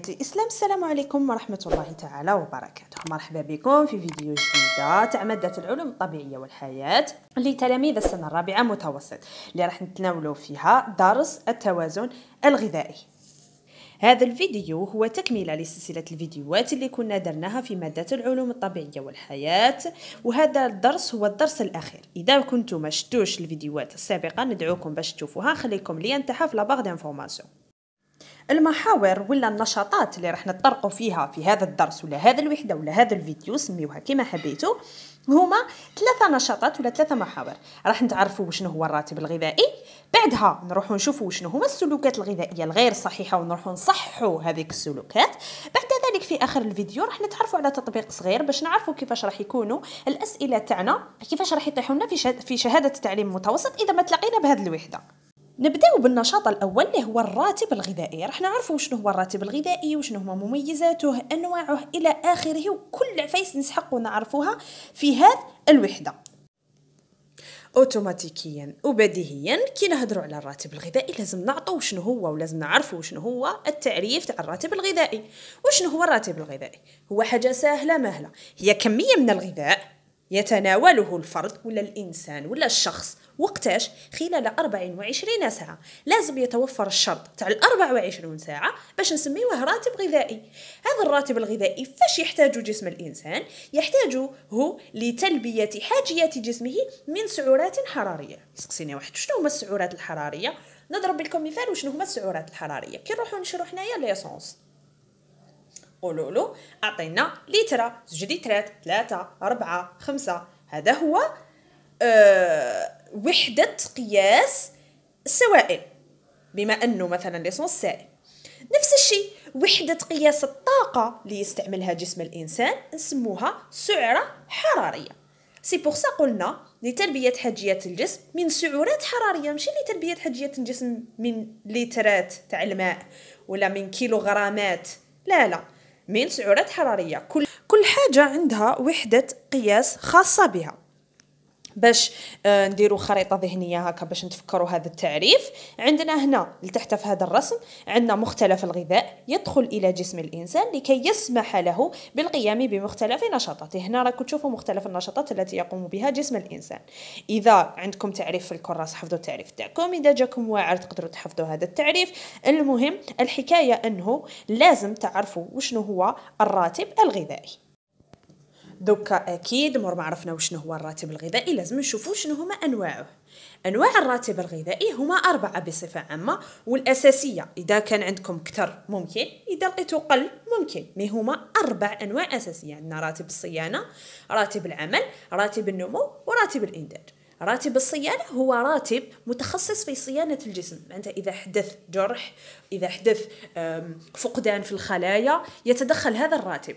تحيات الاسلام السلام عليكم ورحمه الله تعالى وبركاته مرحبا بكم في فيديو جديده تاع ماده العلوم الطبيعيه والحياه لتلاميذ السنه الرابعه متوسط اللي راح نتناولوا فيها درس التوازن الغذائي هذا الفيديو هو تكملة لسلسلة الفيديوهات اللي كنا درناها في مادة العلوم الطبيعية والحياة وهذا الدرس هو الدرس الأخير إذا كنتم ما شفتوش الفيديوهات السابقة ندعوكم باش تشوفوها خليكم لي انتحف في لاباغ المحاور ولا النشاطات اللي راح نتطرقوا فيها في هذا الدرس ولا هذا الوحده ولا هذا الفيديو سميوها كما حبيتوا هما ثلاثه نشاطات ولا ثلاثه محاور راح نتعرفوا شنو هو الراتب الغذائي بعدها نروحوا نشوفوا شنو هما السلوكات الغذائيه الغير صحيحه ونروحوا نصححوا هذيك السلوكات بعد ذلك في اخر الفيديو راح نتعرفوا على تطبيق صغير باش نعرفوا كيفاش راح يكونوا الاسئله تاعنا كيفاش راح يطيحوا لنا في شهاده التعليم المتوسط اذا ما تلاقينا بهذه الوحده نبداو بالنشاط الاول اللي هو الراتب الغذائي راح نعرفوا شنو هو الراتب الغذائي وشنو هما مميزاته انواعه الى اخره وكل عفايس نسحقوا نعرفوها في هذا الوحده اوتوماتيكيا وبديهيا كي نهضروا على الراتب الغذائي لازم نعطوا شنو هو ولازم نعرفوا شنو هو التعريف تاع الراتب الغذائي وشنو هو الراتب الغذائي هو حاجه سهله مهله هي كميه من الغذاء يتناوله الفرد ولا الإنسان ولا الشخص وقتاش خلال 24 ساعة لازم يتوفر الشرط تاع ال 24 ساعة باش نسميوه راتب غذائي هذا الراتب الغذائي فاش يحتاج جسم الإنسان يحتاجه هو لتلبية حاجيات جسمه من سعرات حرارية يسقسيني واحد شنو هما السعرات الحرارية نضرب لكم مثال وشنو هما السعرات الحرارية كي نروحو نشرو حنايا ليسونس قولوا له اعطينا لترة زوج ليترات ثلاثة أربعة خمسة هذا هو أه وحدة قياس السوائل بما أنه مثلا ليسونس سائل نفس الشيء وحدة قياس الطاقة اللي يستعملها جسم الإنسان نسموها سعرة حرارية سي بور سا قلنا لتلبية حاجيات الجسم من سعرات حرارية ماشي لتلبية حاجيات الجسم من لترات تاع الماء ولا من كيلوغرامات لا لا من سعرات حراريه كل كل حاجه عندها وحده قياس خاصه بها باش آه، نديرو خريطه ذهنيه هكا باش نتفكروا هذا التعريف عندنا هنا لتحت في هذا الرسم عندنا مختلف الغذاء يدخل الى جسم الانسان لكي يسمح له بالقيام بمختلف نشاطاته هنا راكم تشوفوا مختلف النشاطات التي يقوم بها جسم الانسان اذا عندكم تعريف في الكراس حفظوا التعريف تاعكم اذا جاكم واعر تقدروا تحفظوا هذا التعريف المهم الحكايه انه لازم تعرفوا وشنو هو الراتب الغذائي دوكا اكيد مور ما عرفنا شنو هو الراتب الغذائي لازم نشوفو شنو هما انواعه انواع الراتب الغذائي هما اربعه بصفه عامه والاساسيه اذا كان عندكم كتر ممكن اذا لقيتو قل ممكن مي هما اربع انواع اساسيه عندنا راتب الصيانه راتب العمل راتب النمو وراتب الانتاج راتب الصيانة هو راتب متخصص في صيانة الجسم أنت إذا حدث جرح إذا حدث فقدان في الخلايا يتدخل هذا الراتب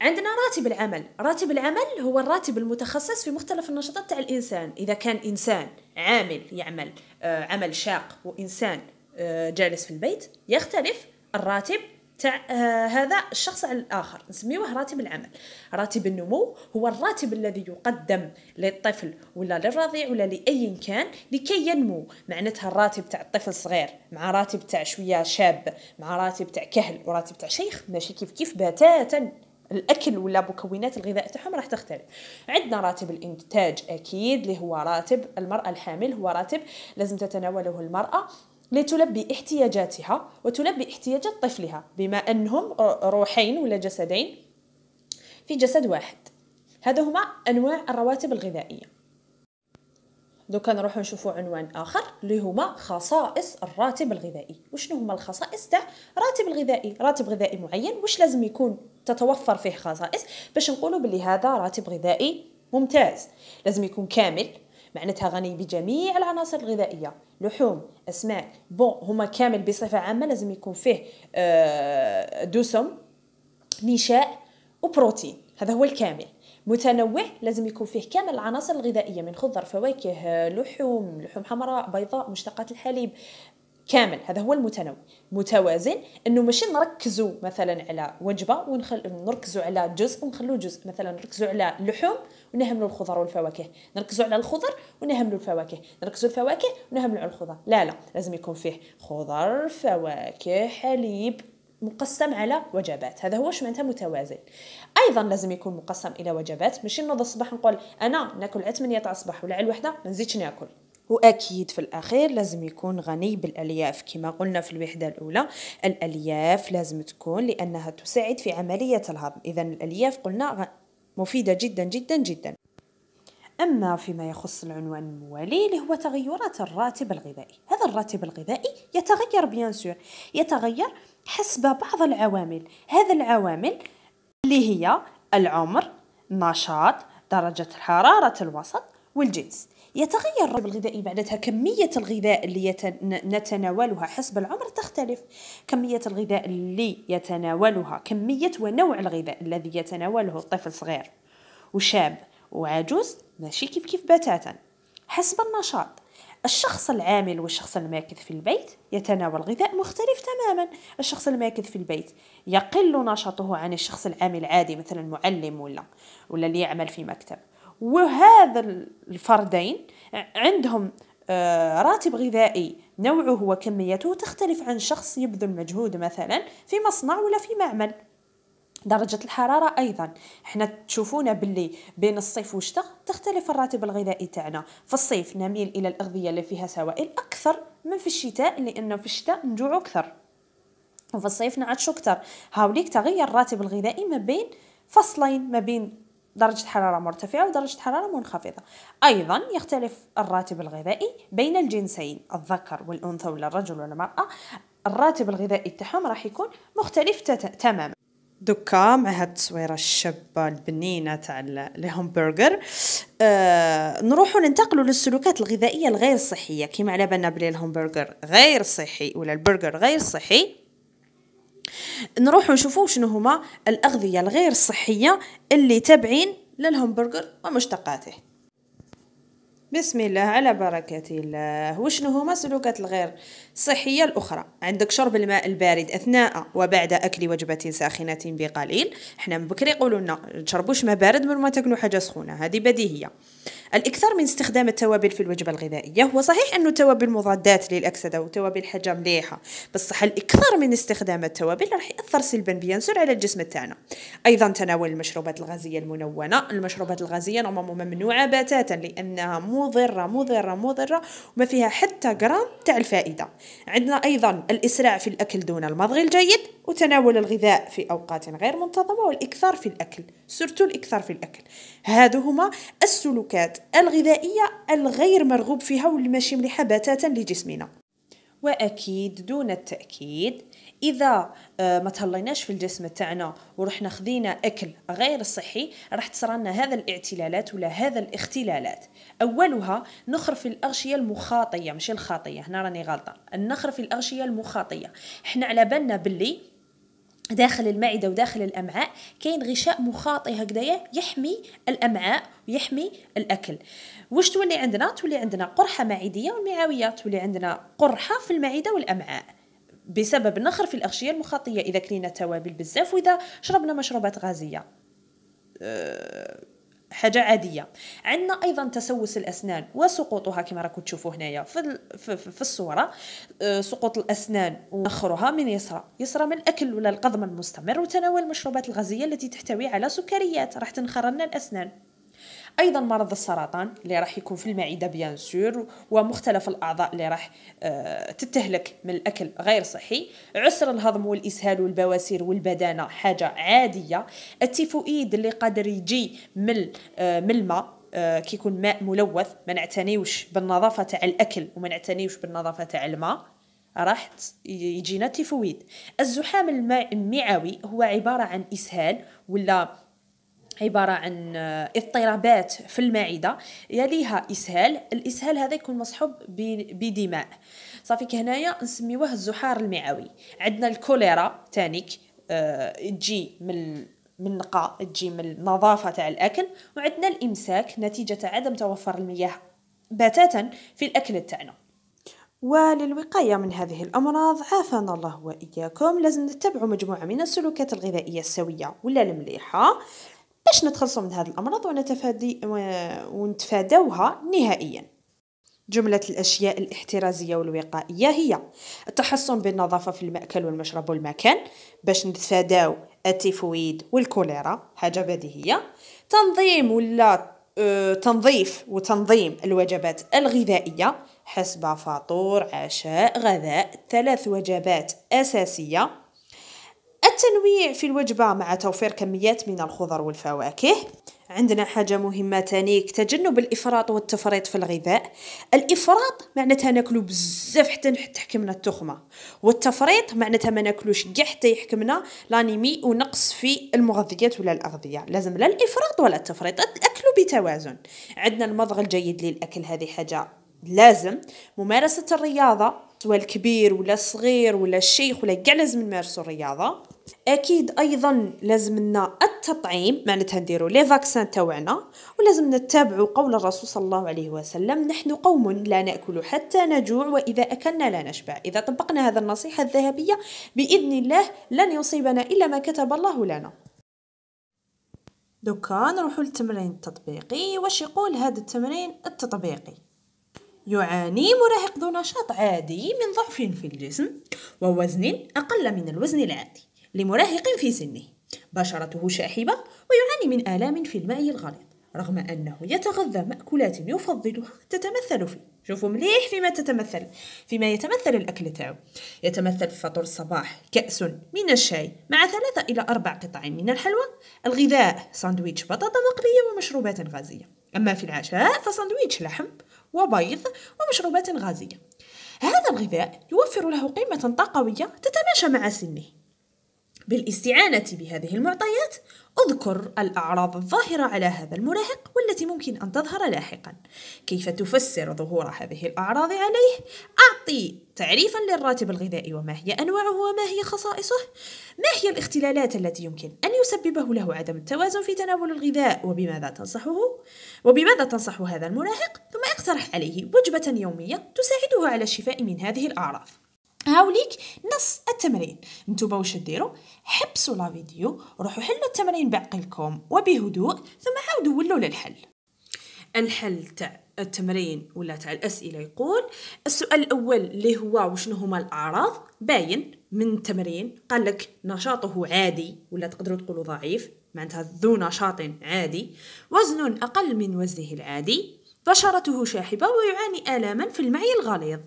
عندنا راتب العمل راتب العمل هو الراتب المتخصص في مختلف النشاطات تاع الانسان اذا كان انسان عامل يعمل آه، عمل شاق وانسان آه، جالس في البيت يختلف الراتب تاع آه، هذا الشخص على الاخر نسميوه راتب العمل راتب النمو هو الراتب الذي يقدم للطفل ولا للرضيع ولا لاي كان لكي ينمو معناتها الراتب تاع الطفل صغير مع راتب تاع شويه شاب مع راتب تاع كهل وراتب تاع شيخ ماشي كيف كيف بتاتا الاكل ولا مكونات الغذاء تاعهم راح تختلف عندنا راتب الانتاج اكيد اللي هو راتب المراه الحامل هو راتب لازم تتناوله المراه لتلبي احتياجاتها وتلبي احتياجات طفلها بما انهم روحين ولا جسدين في جسد واحد هذا هما انواع الرواتب الغذائيه دوكا نروحو نشوفو عنوان اخر اللي هما خصائص الراتب الغذائي وشنو هما الخصائص تاع راتب الغذائي راتب غذائي معين واش لازم يكون تتوفر فيه خصائص باش نقولو بلي هذا راتب غذائي ممتاز لازم يكون كامل معناتها غني بجميع العناصر الغذائيه لحوم اسماك بون هما كامل بصفه عامه لازم يكون فيه آه، دوسم نشاء وبروتين هذا هو الكامل متنوع لازم يكون فيه كامل العناصر الغذائيه من خضر فواكه لحوم لحوم حمراء بيضاء مشتقات الحليب كامل هذا هو المتنوع متوازن انه ماشي نركزوا مثلا على وجبه ونخل... نركزوا على جزء ونخلو جزء مثلا نركزوا على اللحوم ونهملوا الخضر والفواكه نركزوا على الخضر ونهملوا الفواكه نركزوا الفواكه ونهملوا على الخضر لا لا لازم يكون فيه خضر فواكه حليب مقسم على وجبات هذا هو شمعناتها متوازن ايضا لازم يكون مقسم الى وجبات ماشي نوض الصباح نقول انا ناكل على 8 تاع الصباح ولا على الوحده ما نزيدش ناكل واكيد في الاخير لازم يكون غني بالالياف كما قلنا في الوحده الاولى الالياف لازم تكون لانها تساعد في عمليه الهضم اذا الالياف قلنا مفيده جدا جدا جدا أما فيما يخص العنوان الموالي اللي هو تغيرات الراتب الغذائي هذا الراتب الغذائي يتغير بيان يتغير حسب بعض العوامل هذا العوامل اللي هي العمر النشاط درجة حرارة الوسط والجنس يتغير الراتب الغذائي معناتها كمية الغذاء اللي يتن... نتناولها حسب العمر تختلف كمية الغذاء اللي يتناولها كمية ونوع الغذاء الذي يتناوله الطفل صغير وشاب وعجوز ماشي كيف كيف بتاتا حسب النشاط الشخص العامل والشخص الماكث في البيت يتناول غذاء مختلف تماما الشخص الماكث في البيت يقل نشاطه عن الشخص العامل العادي مثلا المعلم ولا ولا اللي يعمل في مكتب وهذا الفردين عندهم آه، راتب غذائي نوعه وكميته تختلف عن شخص يبذل مجهود مثلا في مصنع ولا في معمل درجة الحرارة أيضا حنا تشوفونا باللي بين الصيف والشتاء تختلف الراتب الغذائي تاعنا في الصيف نميل إلى الأغذية اللي فيها سوائل أكثر من في الشتاء لأنه في الشتاء نجوع أكثر وفي الصيف نعطشو أكثر هاوليك تغير الراتب الغذائي ما بين فصلين ما بين درجة حرارة مرتفعة ودرجة حرارة منخفضة أيضا يختلف الراتب الغذائي بين الجنسين الذكر والأنثى ولا الرجل ولا المرأة الراتب الغذائي تاعهم راح يكون مختلف تماما دوكا مع هاد التصويره الشابه البنينه تاع الهمبرجر آه نروحو ننتقلوا للسلوكات الغذائيه الغير صحيه كيما على بالنا بلي الهمبرجر غير صحي ولا البرجر غير صحي نروحو نشوفوا شنو هما الاغذيه الغير صحيه اللي تابعين للهمبرجر ومشتقاته بسم الله على بركة الله وشنو هما سلوكات الغير صحية الأخرى عندك شرب الماء البارد أثناء وبعد أكل وجبة ساخنة بقليل حنا من بكري يقولوا لنا تشربوش ماء بارد من ما تاكلوا حاجة سخونة هذه بديهية الأكثر من استخدام التوابل في الوجبة الغذائية هو صحيح انه التوابل مضادات للأكسدة وتوابل حاجة مليحة بصح الأكثر من استخدام التوابل راح يأثر سلبا بينسر على الجسم تاعنا أيضا تناول المشروبات الغازية المنونة المشروبات الغازية نورمالمون ممنوعة بتاتا لأنها مضرة مضرة مضرة وما فيها حتى غرام تاع الفائدة عندنا أيضا الإسراع في الأكل دون المضغ الجيد وتناول الغذاء في أوقات غير منتظمة والإكثار في الأكل سورتو الإكثار في الأكل هادو هما السلوكات الغذائية الغير مرغوب فيها واللي ماشي مليحة بتاتا لجسمنا واكيد دون التاكيد اذا آه، ما تهليناش في الجسم تاعنا ورحنا خذينا اكل غير صحي راح تصرالنا هذا الاعتلالات ولا هذا الاختلالات اولها نخر في الاغشيه المخاطيه ماشي الخاطيه هنا راني غلطه النخر في الاغشيه المخاطيه حنا على بالنا باللي داخل المعدة وداخل الأمعاء كاين غشاء مخاطي هكذايا يحمي الأمعاء ويحمي الأكل واش تولي عندنا تولي عندنا قرحة معدية والمعوية تولي عندنا قرحة في المعدة والأمعاء بسبب النخر في الأغشية المخاطية إذا كلينا توابل بزاف وإذا شربنا مشروبات غازية أه حاجة عادية عندنا أيضا تسوس الأسنان وسقوطها كما راكم تشوفوا هنايا في, في الصورة آه، سقوط الأسنان ونخرها من يسرى يسرى من الأكل ولا القضم المستمر وتناول المشروبات الغازية التي تحتوي على سكريات راح تنخرنا الأسنان ايضا مرض السرطان اللي راح يكون في المعده بيان سور ومختلف الاعضاء اللي راح آه، تتهلك من الاكل غير صحي عسر الهضم والاسهال والبواسير والبدانه حاجه عاديه التيفوئيد اللي قادر يجي من آه، من الماء آه، كيكون ماء ملوث ما نعتنيوش بالنظافه تاع الاكل وما نعتنيوش بالنظافه تاع الماء راح يجينا تيفويد الزحام المعوي هو عبارة عن إسهال ولا عبارة عن آه، اضطرابات في المعدة يليها إسهال الإسهال هذا يكون مصحوب بدماء صافي هنايا نسميوه الزحار المعوي عندنا الكوليرا تانيك اه تجي من من نقاء تجي من النظافة تاع الأكل وعندنا الإمساك نتيجة عدم توفر المياه بتاتا في الأكل تاعنا وللوقاية من هذه الأمراض عافانا الله وإياكم لازم نتبع مجموعة من السلوكات الغذائية السوية ولا المليحة باش نتخلصوا من هذا الامراض ونتفادي ونتفاداوها نهائيا جملة الأشياء الاحترازية والوقائية هي التحصن بالنظافة في المأكل والمشرب والمكان باش نتفاداو التيفويد والكوليرا حاجة بديهية تنظيم ولا اه تنظيف وتنظيم الوجبات الغذائية حسب فطور عشاء غذاء ثلاث وجبات أساسية التنويع في الوجبة مع توفير كميات من الخضر والفواكه عندنا حاجة مهمة تانيك تجنب الإفراط والتفريط في الغذاء الإفراط معناتها ناكلو بزاف حتى تحكمنا التخمة والتفريط معناتها ما ناكلوش كاع حتى يحكمنا لانيمي ونقص في المغذيات ولا الأغذية لازم لا الإفراط ولا التفريط الأكل بتوازن عندنا المضغ الجيد للأكل هذه حاجة لازم ممارسة الرياضة سواء الكبير ولا الصغير ولا الشيخ ولا كاع لازم نمارسو الرياضة اكيد ايضا لازمنا التطعيم معناتها نديرو لي فاكسان تاوعنا ولازم نتبع قول الرسول صلى الله عليه وسلم نحن قوم لا ناكل حتى نجوع واذا اكلنا لا نشبع اذا طبقنا هذا النصيحه الذهبيه باذن الله لن يصيبنا الا ما كتب الله لنا دوكا نروحو للتمرين التطبيقي واش يقول هذا التمرين التطبيقي يعاني مراهق ذو نشاط عادي من ضعف في الجسم ووزن أقل من الوزن العادي لمراهق في سنه بشرته شاحبة ويعاني من آلام في الماء الغليظ رغم أنه يتغذى مأكولات يفضلها تتمثل فيه شوفوا مليح فيما تتمثل فيما يتمثل الأكل تاعو يتمثل في فطور الصباح كأس من الشاي مع ثلاثة إلى أربع قطع من الحلوى الغذاء ساندويتش بطاطا مقلية ومشروبات غازية أما في العشاء فساندويتش لحم وبيض ومشروبات غازية هذا الغذاء يوفر له قيمة طاقوية تتماشى مع سنه بالاستعانة بهذه المعطيات اذكر الأعراض الظاهرة على هذا المراهق والتي ممكن أن تظهر لاحقا كيف تفسر ظهور هذه الأعراض عليه أعطي تعريفا للراتب الغذائي وما هي أنواعه وما هي خصائصه ما هي الاختلالات التي يمكن أن يسببه له عدم التوازن في تناول الغذاء وبماذا تنصحه وبماذا تنصح هذا المراهق ثم اقترح عليه وجبة يومية تساعده على الشفاء من هذه الأعراض هاوليك نص التمرين نتوما واش ديروا حبسوا لا فيديو روحوا حلوا التمرين بعقلكم وبهدوء ثم عاودوا ولوا للحل الحل تاع التمرين ولا تاع الاسئله يقول السؤال الاول اللي هو وشنو هما الاعراض باين من التمرين قال لك نشاطه عادي ولا تقدروا تقولوا ضعيف معناتها ذو نشاط عادي وزن اقل من وزنه العادي بشرته شاحبه ويعاني الاما في المعي الغليظ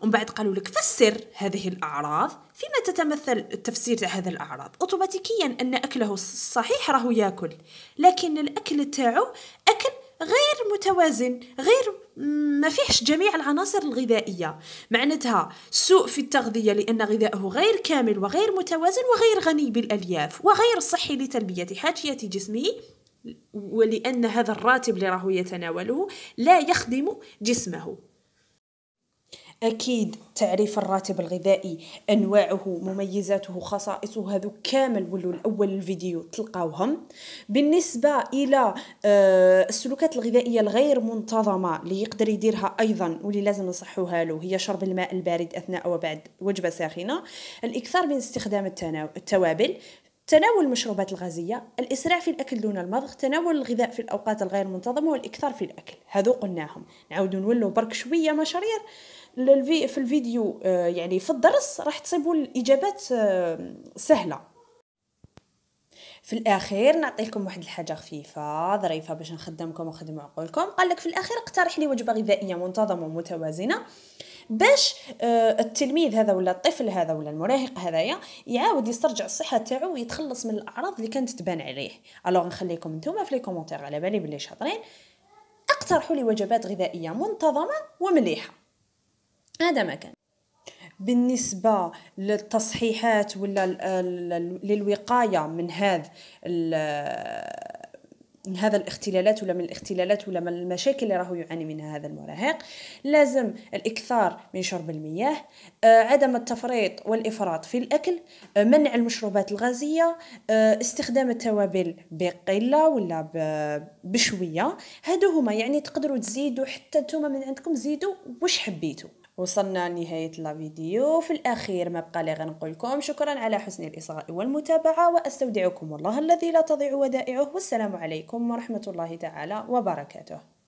ومن بعد قالوا لك فسر هذه الأعراض فيما تتمثل التفسير تاع هذه الأعراض أوتوماتيكيا أن أكله الصحيح راه ياكل لكن الأكل تاعو أكل غير متوازن غير ما فيهش جميع العناصر الغذائية معناتها سوء في التغذية لأن غذائه غير كامل وغير متوازن وغير غني بالألياف وغير صحي لتلبية حاجية جسمه ولأن هذا الراتب اللي راهو يتناوله لا يخدم جسمه أكيد تعريف الراتب الغذائي أنواعه مميزاته خصائصه هذا كامل ولو الأول الفيديو تلقاوهم بالنسبة إلى آه، السلوكات الغذائية الغير منتظمة اللي يقدر يديرها أيضا واللي لازم نصحوها له هي شرب الماء البارد أثناء وبعد وجبة ساخنة الإكثار من استخدام التوابل تناول المشروبات الغازية الإسراع في الأكل دون المضغ تناول الغذاء في الأوقات الغير منتظمة والإكثار في الأكل هذو قلناهم نعاودو نولو برك شوية مشارير للفي في الفيديو آه، يعني في الدرس راح تصيبوا الإجابات آه، سهلة في الاخير نعطيكم واحد الحاجه خفيفه ظريفه باش نخدمكم ونخدم عقولكم قال لك في الاخير اقترح لي وجبه غذائيه منتظمه ومتوازنه باش آه، التلميذ هذا ولا الطفل هذا ولا المراهق هذايا يعاود يسترجع الصحه تاعو ويتخلص من الاعراض اللي كانت تبان عليه الوغ نخليكم نتوما في لي كومونتير على بالي بلي شاطرين اقترحوا لي وجبات غذائيه منتظمه ومليحه هذا ما كان بالنسبة للتصحيحات ولا للوقاية من هذا من هذا الاختلالات ولا من الاختلالات ولا من المشاكل اللي راهو يعاني منها هذا المراهق لازم الاكثار من شرب المياه آه، عدم التفريط والافراط في الاكل آه، منع المشروبات الغازيه آه، استخدام التوابل بقله ولا بشويه هادو هما يعني تقدروا تزيدوا حتى نتوما من عندكم زيدوا واش حبيتوا وصلنا لنهاية الفيديو في الأخير ما بقى لي غنقول لكم شكرا على حسن الإصغاء والمتابعة وأستودعكم الله الذي لا تضيع ودائعه والسلام عليكم ورحمة الله تعالى وبركاته